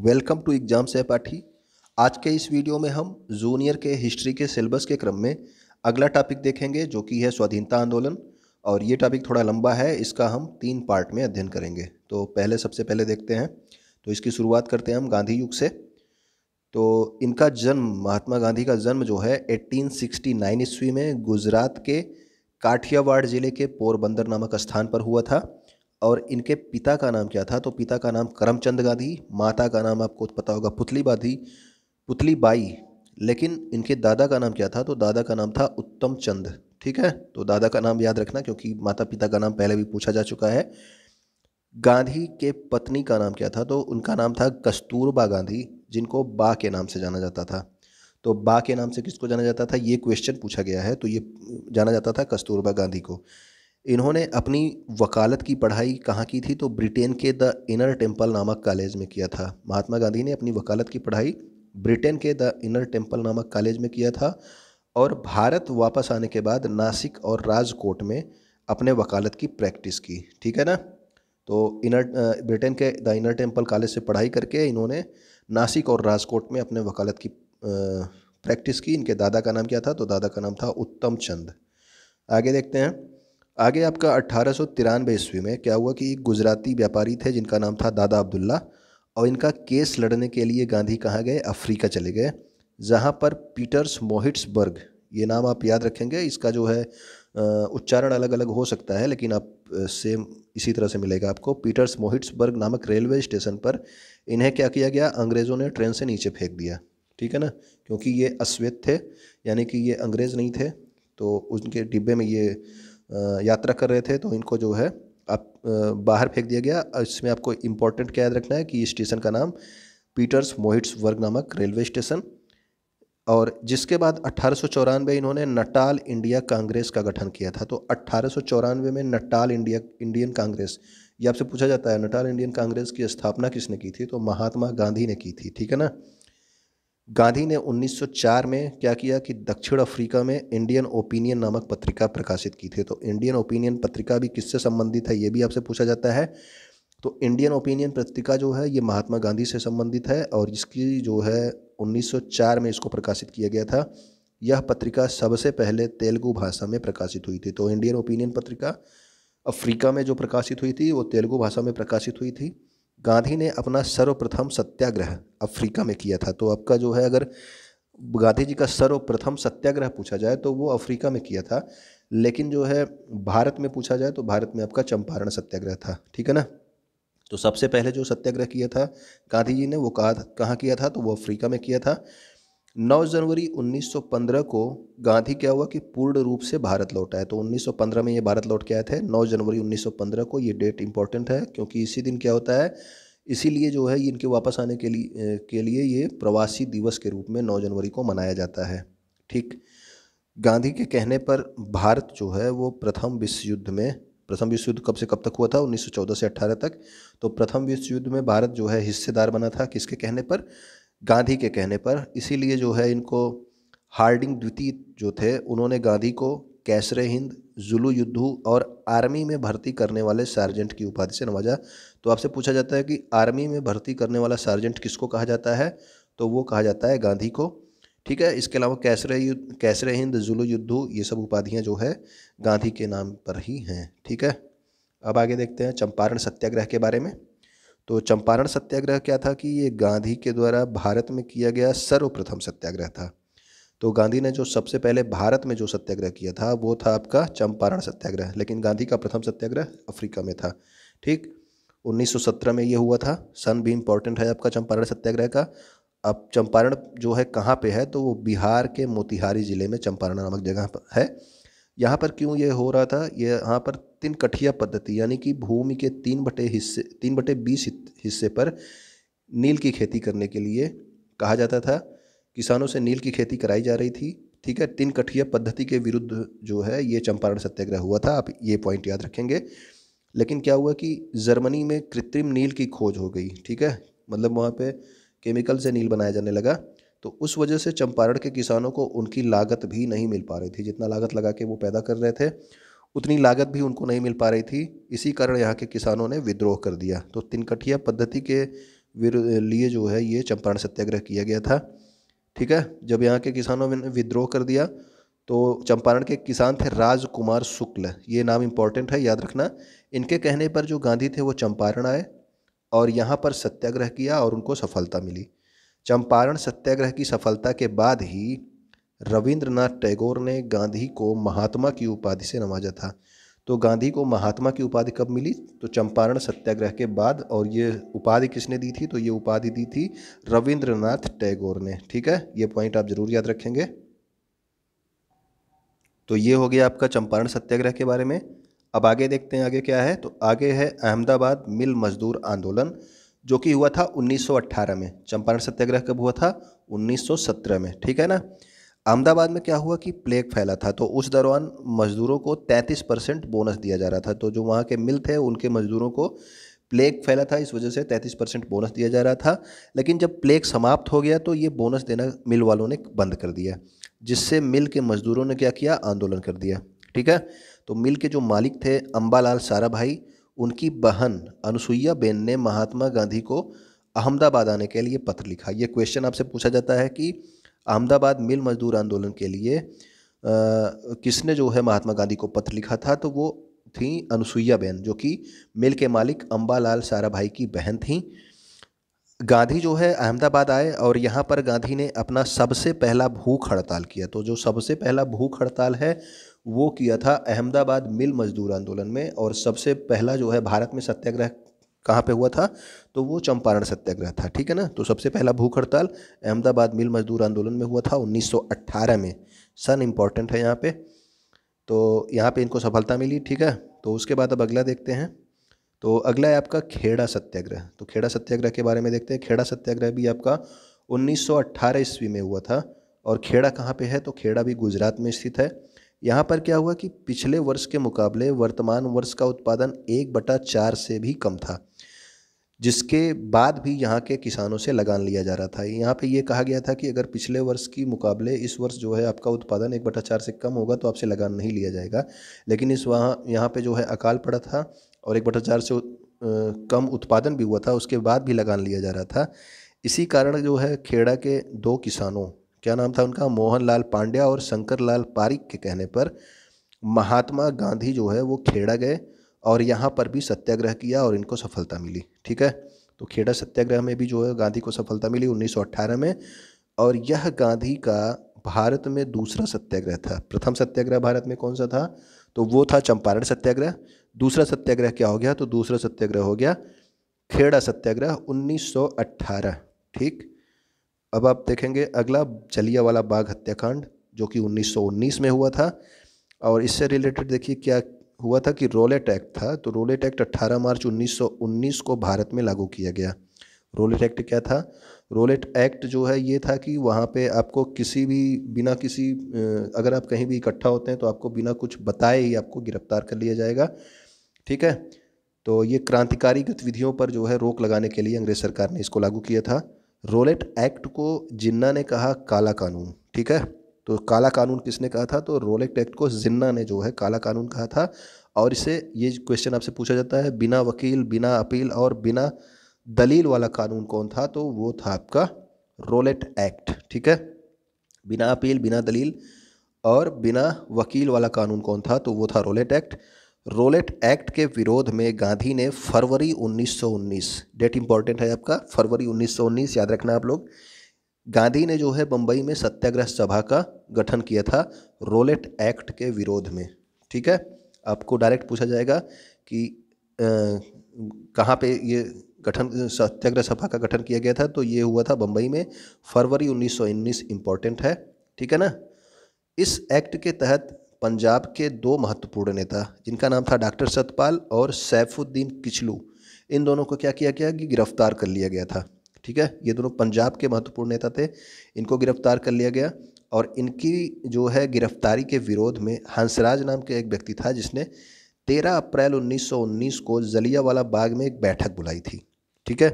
welcome to exam सहपाठी आज के इस वीडियो में हम जूनियर के हिस्ट्री के सिलेबस के क्रम में अगला टॉपिक देखेंगे जो कि है स्वाधीनता आंदोलन और ये टॉपिक थोड़ा लंबा है इसका हम तीन पार्ट में अध्ययन करेंगे तो पहले सबसे पहले देखते हैं तो इसकी शुरुआत करते हैं हम गांधी युग से तो इनका जन्म महात्मा गांधी का जन्म जो है एट्टीन ईस्वी में गुजरात के काठियावाड़ ज़िले के पोरबंदर नामक स्थान पर हुआ था और इनके पिता का नाम क्या था तो पिता का नाम करमचंद गांधी माता का नाम आपको पता होगा पुतली बाधी पुतली बाई लेकिन इनके दादा का नाम क्या था तो दादा का नाम था उत्तम चंद ठीक है तो दादा का नाम याद रखना क्योंकि माता पिता का नाम पहले भी पूछा जा चुका है गांधी के पत्नी का नाम क्या था तो उनका नाम था कस्तूरबा गांधी जिनको बा के नाम से जाना जाता था तो बा के नाम से किसको जाना जाता था ये क्वेश्चन पूछा गया है तो ये जाना जाता था कस्तूरबा गांधी को इन्होंने अपनी वकालत की पढ़ाई कहाँ की थी तो ब्रिटेन के द इनर टेम्पल नामक कॉलेज में किया था महात्मा गांधी ने अपनी वकालत की पढ़ाई ब्रिटेन के द इनर टेम्पल नामक कॉलेज में किया था और भारत वापस आने के बाद नासिक और राजकोट में अपने वकालत की प्रैक्टिस की ठीक है ना तो इनर ब्रिटेन के द इनर टेम्पल कॉलेज से पढ़ाई करके इन्होंने नासिक और राजकोट में अपने वकालत की प्रैक्टिस की इनके दादा का नाम क्या था तो दादा का नाम था उत्तम चंद आगे देखते हैं आगे आपका अट्ठारह सौ तिरानवे ईस्वी में क्या हुआ कि एक गुजराती व्यापारी थे जिनका नाम था दादा अब्दुल्ला और इनका केस लड़ने के लिए गांधी कहाँ गए अफ्रीका चले गए जहाँ पर पीटर्स मोहिट्सबर्ग ये नाम आप याद रखेंगे इसका जो है उच्चारण अलग अलग हो सकता है लेकिन आप सेम इसी तरह से मिलेगा आपको पीटर्स मोहिट्सबर्ग नामक रेलवे स्टेशन पर इन्हें क्या किया गया अंग्रेज़ों ने ट्रेन से नीचे फेंक दिया ठीक है ना क्योंकि ये अश्वेत थे यानी कि ये अंग्रेज़ नहीं थे तो उनके डिब्बे में ये यात्रा कर रहे थे तो इनको जो है आप बाहर फेंक दिया गया इसमें आपको इम्पोर्टेंट क्या याद रखना है कि स्टेशन का नाम पीटर्स मोहिट्स वर्ग नामक रेलवे स्टेशन और जिसके बाद अट्ठारह इन्होंने नटाल इंडिया कांग्रेस का गठन किया था तो अट्ठारह में नटाल इंडिया इंडियन कांग्रेस ये आपसे पूछा जाता है नटाल इंडियन कांग्रेस की स्थापना किसने की थी तो महात्मा गांधी ने की थी ठीक है ना गांधी ने 1904 में क्या किया कि दक्षिण अफ्रीका में इंडियन ओपिनियन नामक पत्रिका प्रकाशित की थी तो इंडियन ओपिनियन पत्रिका भी किससे संबंधित है ये भी आपसे पूछा जाता है तो इंडियन ओपिनियन पत्रिका जो है ये महात्मा गांधी से संबंधित है और इसकी जो है 1904 में इसको प्रकाशित किया गया था यह पत्रिका सबसे पहले तेलुगु भाषा में प्रकाशित हुई थी तो इंडियन ओपिनियन पत्रिका अफ्रीका में जो प्रकाशित हुई थी वो तेलुगु भाषा में प्रकाशित हुई थी गांधी ने अपना सर्वप्रथम सत्याग्रह अफ्रीका में किया था तो आपका जो है अगर गांधी जी का सर्वप्रथम सत्याग्रह पूछा जाए तो वो अफ्रीका में किया था लेकिन जो है भारत में पूछा जाए तो भारत में आपका चंपारण सत्याग्रह था ठीक है ना तो सबसे पहले जो सत्याग्रह किया था गांधी जी ने वो कहा कहाँ किया था तो वो अफ्रीका में किया था 9 जनवरी 1915 को गांधी क्या हुआ कि पूर्ण रूप से भारत लौट आए तो 1915 में ये भारत लौट के आए थे 9 जनवरी 1915 को ये डेट इंपॉर्टेंट है क्योंकि इसी दिन क्या होता है इसीलिए जो है इनके वापस आने के लिए के लिए ये प्रवासी दिवस के रूप में 9 जनवरी को मनाया जाता है ठीक गांधी के कहने पर भारत जो है वो प्रथम विश्व युद्ध में प्रथम विश्व युद्ध कब से कब तक हुआ था 1914 से 18 तक तो प्रथम विश्व युद्ध में भारत जो है हिस्सेदार बना था किसके कहने पर गांधी के कहने पर इसीलिए जो है इनको हार्डिंग द्वितीय जो थे उन्होंने गांधी को कैसरे हिंद जुलू युद्धू और आर्मी में भर्ती करने वाले सार्जेंट की उपाधि से नवाजा तो आपसे पूछा जाता है कि आर्मी में भर्ती करने वाला सार्जेंट किसको कहा जाता है तो वो कहा जाता है गांधी को ठीक है इसके अलावा कैसरे युद्ध कैसरे हिंद जुलू युद्धू ये सब उपाधियाँ जो है गांधी के नाम पर ही हैं ठीक है अब आगे देखते हैं चंपारण सत्याग्रह के बारे में तो चंपारण सत्याग्रह क्या था कि ये गांधी के द्वारा भारत में किया गया सर्वप्रथम सत्याग्रह था तो गांधी ने जो सबसे पहले भारत में जो सत्याग्रह किया था वो था आपका चंपारण सत्याग्रह लेकिन गांधी का प्रथम सत्याग्रह अफ्रीका में था ठीक 1917 में ये हुआ था सन भी इम्पोर्टेंट है आपका चंपारण सत्याग्रह का अब चंपारण जो है कहाँ पे है तो वो बिहार के मोतिहारी ज़िले में चंपारण नामक जगह पर है यहाँ पर क्यों ये हो रहा था ये यहाँ पर तीन कठिया पद्धति यानी कि भूमि के तीन बटे हिस्से तीन बटे बीस हिस्से पर नील की खेती करने के लिए कहा जाता था किसानों से नील की खेती कराई जा रही थी ठीक है तीन कठिया पद्धति के विरुद्ध जो है ये चंपारण सत्याग्रह हुआ था आप ये पॉइंट याद रखेंगे लेकिन क्या हुआ कि जर्मनी में कृत्रिम नील की खोज हो गई ठीक है मतलब वहाँ पे केमिकल से नील बनाया जाने लगा तो उस वजह से चंपारण के किसानों को उनकी लागत भी नहीं मिल पा रही थी जितना लागत लगा के वो पैदा कर रहे थे उतनी लागत भी उनको नहीं मिल पा रही थी इसी कारण यहाँ के किसानों ने विद्रोह कर दिया तो तिनकठिया पद्धति के लिए जो है ये चंपारण सत्याग्रह किया गया था ठीक है जब यहाँ के किसानों ने विद्रोह कर दिया तो चंपारण के किसान थे राजकुमार शुक्ल ये नाम इम्पॉर्टेंट है याद रखना इनके कहने पर जो गांधी थे वो चंपारण आए और यहाँ पर सत्याग्रह किया और उनको सफलता मिली चंपारण सत्याग्रह की सफलता के बाद ही रविंद्रनाथ टैगोर ने गांधी को महात्मा की उपाधि से नवाजा था तो गांधी को महात्मा की उपाधि कब मिली तो चंपारण सत्याग्रह के बाद और ये उपाधि किसने दी थी तो ये उपाधि दी थी रविंद्रनाथ टैगोर ने ठीक है ये पॉइंट आप जरूर याद रखेंगे तो ये हो गया आपका चंपारण सत्याग्रह के बारे में अब आगे देखते हैं आगे क्या है तो आगे है अहमदाबाद मिल मजदूर आंदोलन जो कि हुआ था 1918 में चंपारण सत्याग्रह कब हुआ था 1917 में ठीक है ना अहमदाबाद में क्या हुआ कि प्लेग फैला था तो उस दौरान मज़दूरों को 33 परसेंट बोनस दिया जा रहा था तो जो वहाँ के मिल थे उनके मज़दूरों को प्लेग फैला था इस वजह से 33 परसेंट बोनस दिया जा रहा था लेकिन जब प्लेग समाप्त हो गया तो ये बोनस देना मिल वालों ने बंद कर दिया जिससे मिल के मज़दूरों ने क्या किया आंदोलन कर दिया ठीक है तो मिल के जो मालिक थे अम्बालाल सारा भाई उनकी बहन अनुसुईया बेन ने महात्मा गांधी को अहमदाबाद आने के लिए पत्र लिखा ये क्वेश्चन आपसे पूछा जाता है कि अहमदाबाद मिल मजदूर आंदोलन के लिए आ, किसने जो है महात्मा गांधी को पत्र लिखा था तो वो थी अनुसुईया बहन जो कि मिल के मालिक अम्बालाल साराभाई की बहन थी गांधी जो है अहमदाबाद आए और यहाँ पर गांधी ने अपना सबसे पहला भूख हड़ताल किया तो जो सबसे पहला भूख हड़ताल है वो किया था अहमदाबाद मिल मजदूर आंदोलन में और सबसे पहला जो है भारत में सत्याग्रह कहाँ पे हुआ था तो वो चंपारण सत्याग्रह था ठीक है ना तो सबसे पहला भूख हड़ताल अहमदाबाद मिल मजदूर आंदोलन में हुआ था 1918 में सन इम्पॉर्टेंट है यहाँ पे तो यहाँ पे इनको सफलता मिली ठीक है तो उसके बाद अब अगला देखते हैं तो अगला है आपका खेड़ा सत्याग्रह तो खेड़ा सत्याग्रह के बारे में देखते हैं खेड़ा सत्याग्रह भी आपका 1918 ईस्वी में हुआ था और खेड़ा कहाँ पे है तो खेड़ा भी गुजरात में स्थित है यहाँ पर क्या हुआ कि पिछले वर्ष के मुकाबले वर्तमान वर्ष का उत्पादन एक बटा चार से भी कम था जिसके बाद भी यहाँ के किसानों से लगान लिया जा रहा था यहाँ पे ये कहा गया था कि अगर पिछले वर्ष की मुकाबले इस वर्ष जो है आपका उत्पादन एक बटा चार से कम होगा तो आपसे लगान नहीं लिया जाएगा लेकिन इस वहाँ यहाँ पे जो है अकाल पड़ा था और एक बटा चार से कम उत्पादन भी हुआ था उसके बाद भी लगान लिया जा रहा था इसी कारण जो है खेड़ा के दो किसानों क्या नाम था उनका मोहन लाल पांड्या और शंकर लाल पारिक के कहने पर महात्मा गांधी जो है वो खेड़ा गए और यहाँ पर भी सत्याग्रह किया और इनको सफलता मिली ठीक है तो खेड़ा सत्याग्रह में भी जो है गांधी को सफलता मिली 1918 में और यह गांधी का भारत में दूसरा सत्याग्रह था प्रथम सत्याग्रह भारत में कौन सा था तो वो था चंपारण सत्याग्रह दूसरा सत्याग्रह क्या हो गया तो दूसरा सत्याग्रह हो गया खेड़ा सत्याग्रह 1918 ठीक अब आप देखेंगे अगला वाला बाघ हत्याकांड जो कि 1919 में हुआ था और इससे रिलेटेड देखिए क्या हुआ था कि रोलेट एक्ट था तो रोलेट एक्ट 18 मार्च 1919 को भारत में लागू किया गया रोलेट एक्ट क्या था रोलेट एक्ट जो है ये था कि वहाँ पे आपको किसी भी बिना किसी अगर आप कहीं भी इकट्ठा होते हैं तो आपको बिना कुछ बताए ही आपको गिरफ्तार कर लिया जाएगा ठीक है तो ये क्रांतिकारी गतिविधियों पर जो है रोक लगाने के लिए अंग्रेज सरकार ने इसको लागू किया था रोलेट एक्ट को जिन्ना ने कहा काला कानून ठीक है तो काला कानून किसने कहा था तो रोलेक्ट एक्ट को जिन्ना ने जो है काला कानून कहा था और इसे ये क्वेश्चन आपसे पूछा जाता है बिना वकील बिना अपील और बिना दलील वाला कानून कौन था तो वो था आपका रोलेट एक्ट ठीक है बिना अपील बिना दलील और बिना वकील वाला कानून कौन था तो वो था रोलेट एक्ट रोलेट एक्ट के विरोध में गांधी ने फरवरी 1919 डेट इंपॉर्टेंट है आपका फरवरी 1919 याद रखना आप लोग गांधी ने जो है बम्बई में सत्याग्रह सभा का गठन किया था रोलेट एक्ट के विरोध में ठीक है आपको डायरेक्ट पूछा जाएगा कि कहाँ पे ये गठन सत्याग्रह सभा का गठन किया गया था तो ये हुआ था बम्बई में फरवरी 1919 इम्पोर्टेंट है ठीक है ना इस एक्ट के तहत पंजाब के दो महत्वपूर्ण नेता जिनका नाम था डॉक्टर सतपाल और सैफुद्दीन किचलू इन दोनों को क्या किया गया कि गिरफ्तार कर लिया गया था ठीक है ये दोनों पंजाब के महत्वपूर्ण नेता थे इनको गिरफ्तार कर लिया गया और इनकी जो है गिरफ्तारी के विरोध में हंसराज नाम के एक व्यक्ति था जिसने 13 अप्रैल 1919 को जलियावाला बाग में एक बैठक बुलाई थी ठीक है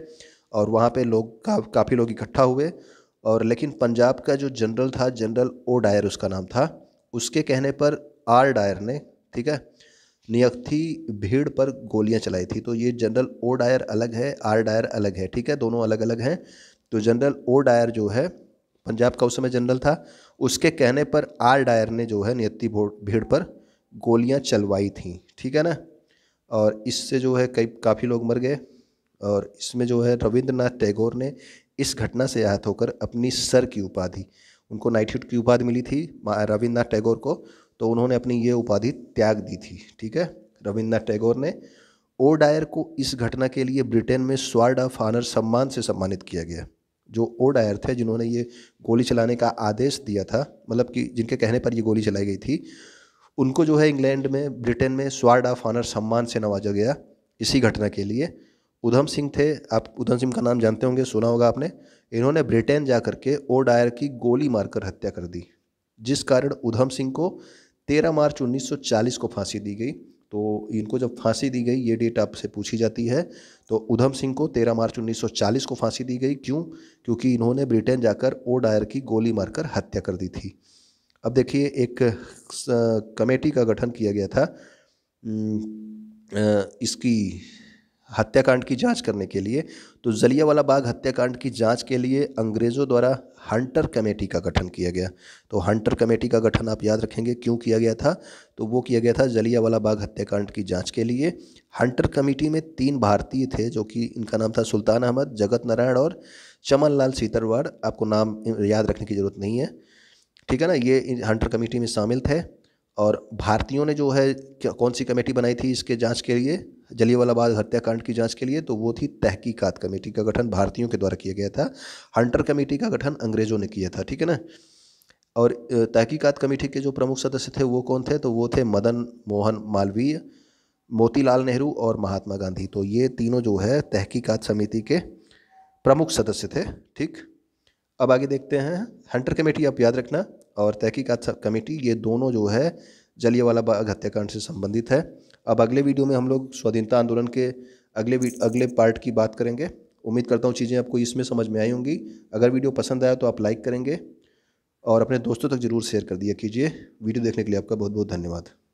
और वहाँ पे लोग का, काफ़ी लोग इकट्ठा हुए और लेकिन पंजाब का जो जनरल था जनरल ओ डायर उसका नाम था उसके कहने पर आर डायर ने ठीक है नियक्थी भीड़ पर गोलियां चलाई थी तो ये जनरल ओ डायर अलग है आर डायर अलग है ठीक है दोनों अलग अलग हैं तो जनरल ओ डायर जो है पंजाब का उस समय जनरल था उसके कहने पर आर डायर ने जो है नियति भीड़ पर गोलियां चलवाई थी ठीक है ना और इससे जो है कई काफ़ी लोग मर गए और इसमें जो है रविंद्रनाथ टैगोर ने इस घटना से आहत होकर अपनी सर की उपाधि उनको नाइटहुड की उपाधि मिली थी रविन्द्रनाथ टैगोर को तो उन्होंने अपनी ये उपाधि त्याग दी थी ठीक है रविन्द्रनाथ टैगोर ने ओ डायर को इस घटना के लिए ब्रिटेन में स्वार्ड ऑफ ऑनर सम्मान से सम्मानित किया गया जो ओ डायर थे जिन्होंने ये गोली चलाने का आदेश दिया था मतलब कि जिनके कहने पर ये गोली चलाई गई थी उनको जो है इंग्लैंड में ब्रिटेन में स्वार्ड ऑफ ऑनर सम्मान से नवाजा गया इसी घटना के लिए उधम सिंह थे आप उधम सिंह का नाम जानते होंगे सुना होगा आपने इन्होंने ब्रिटेन जा करके ओ डायर की गोली मारकर हत्या कर दी जिस कारण उधम सिंह को तेरह मार्च 1940 को फांसी दी गई तो इनको जब फांसी दी गई ये डेट आपसे पूछी जाती है तो उधम सिंह को 13 मार्च 1940 को फांसी दी गई क्यों क्योंकि इन्होंने ब्रिटेन जाकर ओ डायर की गोली मारकर हत्या कर दी थी अब देखिए एक कमेटी का गठन किया गया था इसकी हत्याकांड की जांच करने के लिए तो जलियावाला बाग हत्याकांड की जांच के लिए अंग्रेज़ों द्वारा हंटर कमेटी का गठन किया गया तो हंटर कमेटी का गठन आप याद रखेंगे क्यों किया गया था तो वो किया गया था जलियावाला बाग हत्याकांड की जांच के लिए हंटर कमेटी में तीन भारतीय थे जो कि इनका नाम था सुल्तान अहमद जगत नारायण और चमन लाल सीतरवाड़ आपको नाम याद रखने की ज़रूरत नहीं है ठीक है ना ये हंटर कमेटी में शामिल थे और भारतीयों ने जो है कौन सी कमेटी बनाई थी इसके जाँच के लिए जलियावाला बाग हत्याकांड की जांच के लिए तो वो थी तहकीकात कमेटी का गठन भारतीयों के द्वारा किया गया था हंटर कमेटी का गठन अंग्रेज़ों ने किया था ठीक है ना और तहकीकात कमेटी के जो प्रमुख सदस्य थे वो कौन थे तो वो थे मदन मोहन मालवीय मोतीलाल नेहरू और महात्मा गांधी तो ये तीनों जो है तहकीकात समिति के प्रमुख सदस्य थे ठीक अब आगे देखते हैं हंटर कमेटी आप याद रखना और तहकीकात कमेटी ये दोनों जो है जलियावाला बाग हत्याकांड से संबंधित है अब अगले वीडियो में हम लोग स्वाधीनता आंदोलन के अगले अगले पार्ट की बात करेंगे उम्मीद करता हूँ चीज़ें आपको इसमें समझ में आई होंगी अगर वीडियो पसंद आया तो आप लाइक करेंगे और अपने दोस्तों तक ज़रूर शेयर कर दिया कीजिए वीडियो देखने के लिए आपका बहुत बहुत धन्यवाद